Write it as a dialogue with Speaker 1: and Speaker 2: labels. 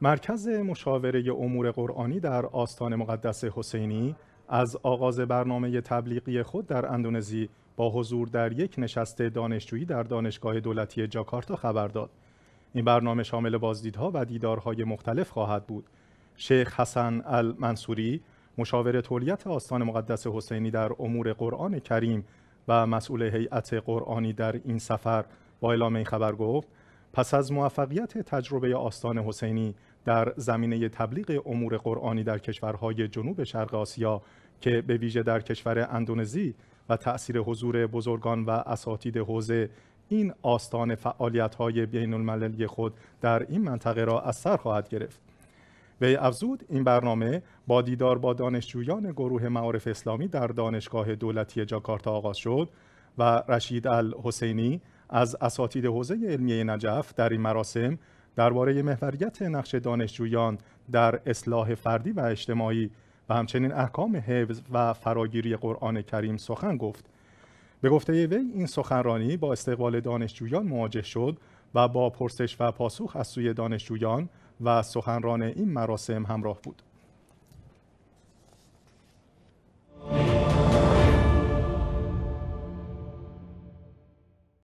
Speaker 1: مرکز مشاوره امور قرآنی در آستان مقدس حسینی از آغاز برنامه تبلیغی خود در اندونزی با حضور در یک نشست دانشجویی در دانشگاه دولتی جاکارتا خبر داد. این برنامه شامل بازدیدها و دیدارهای مختلف خواهد بود. شیخ حسن المنصوری مشاور تولیت آستان مقدس حسینی در امور قرآن کریم و مسئول هیئت قرآنی در این سفر با اعلام این خبر گفت پس از موفقیت تجربه آستان حسینی در زمینه تبلیغ امور قرآنی در کشورهای جنوب شرق آسیا که به ویژه در کشور اندونزی و تأثیر حضور بزرگان و اساتید حوزه این آستان فعالیت‌های بین المللی خود در این منطقه را از سر خواهد گرفت. وی افزود این برنامه با دیدار با دانشجویان گروه معارف اسلامی در دانشگاه دولتی جاکارتا آغاز شد و رشید الحسینی از اساتید حوزه علمیه نجف در این مراسم درباره محوریت نقش دانشجویان در اصلاح فردی و اجتماعی و همچنین احکام حفظ و فراگیری قرآن کریم سخن گفت به گفته وی این سخنرانی با استقبال دانشجویان مواجه شد و با پرسش و پاسخ از سوی دانشجویان و سخنران این مراسم همراه بود